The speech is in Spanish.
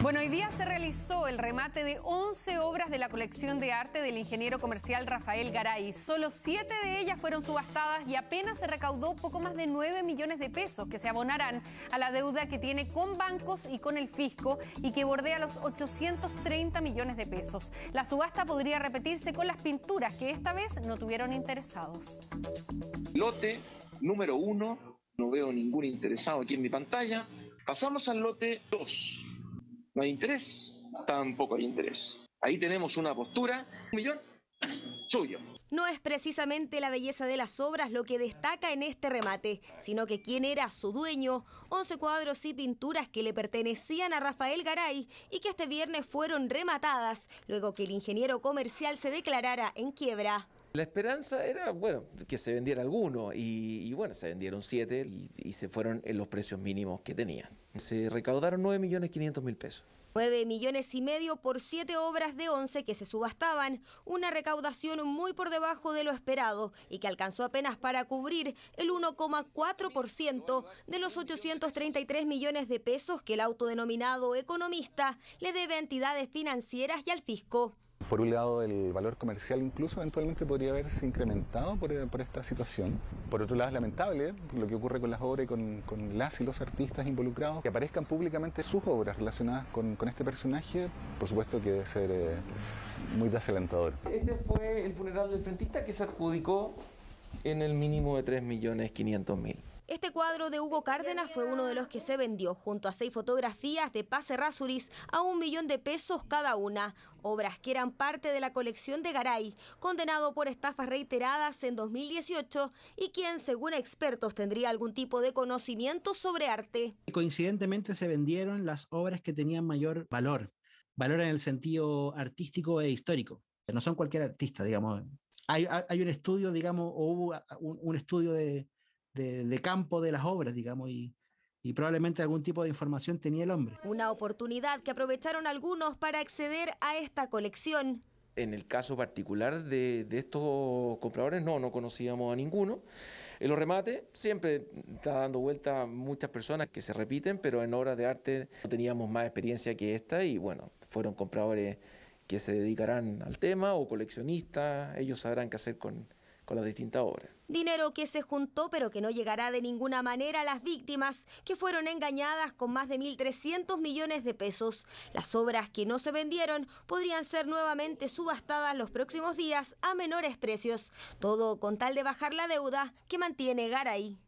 Bueno, hoy día se realizó el remate de 11 obras de la colección de arte del ingeniero comercial Rafael Garay. Solo 7 de ellas fueron subastadas y apenas se recaudó poco más de 9 millones de pesos que se abonarán a la deuda que tiene con bancos y con el fisco y que bordea los 830 millones de pesos. La subasta podría repetirse con las pinturas que esta vez no tuvieron interesados. Lote número 1, no veo ningún interesado aquí en mi pantalla. Pasamos al lote 2 ¿No hay interés? Tampoco hay interés. Ahí tenemos una postura, un millón suyo. No es precisamente la belleza de las obras lo que destaca en este remate, sino que quién era su dueño, 11 cuadros y pinturas que le pertenecían a Rafael Garay y que este viernes fueron rematadas, luego que el ingeniero comercial se declarara en quiebra. La esperanza era, bueno, que se vendiera alguno y, bueno, se vendieron siete y, se fueron en los precios mínimos que tenían. Se recaudaron 9.500.000 millones pesos. 9 millones y medio por siete obras de 11 que se subastaban, una recaudación muy por debajo de lo esperado y que alcanzó apenas para cubrir el 1,4% de los 833 millones de pesos que el autodenominado economista le debe a entidades financieras y al fisco. Por un lado, el valor comercial incluso eventualmente podría haberse incrementado eh, por, esta situación. Por otro lado, es lamentable lo que ocurre con las obras y con, las y los artistas involucrados, que aparezcan públicamente sus obras relacionadas con, este personaje, por supuesto que debe ser eh, muy desalentador. Este fue el funeral del frentista que se adjudicó en el mínimo de 3.500.000. Este cuadro de Hugo Cárdenas fue uno de los que se vendió junto a seis fotografías de Pase Rasuris a un millón de pesos cada una, obras que eran parte de la colección de Garay, condenado por estafas reiteradas en 2018 y quien, según expertos, tendría algún tipo de conocimiento sobre arte. Coincidentemente se vendieron las obras que tenían mayor valor, valor en el sentido artístico e histórico. No son cualquier artista, digamos. Hay, un estudio, digamos, o hubo un estudio de, de, campo de las obras, digamos, y, probablemente algún tipo de información tenía el hombre. Una oportunidad que aprovecharon algunos para acceder a esta colección. En el caso particular de, de estos compradores, no, no conocíamos a ninguno. En los remates siempre está dando vuelta muchas personas que se repiten, pero en obras de arte no teníamos más experiencia que esta y bueno, fueron compradores que se dedicarán al tema o coleccionistas, ellos sabrán qué hacer con, con las distintas Dinero que se juntó pero que no llegará de ninguna manera a las víctimas que fueron engañadas con más de 1.300 millones de pesos. Las obras que no se vendieron podrían ser nuevamente subastadas los próximos días a menores precios. Todo con tal de bajar la deuda que mantiene Garay.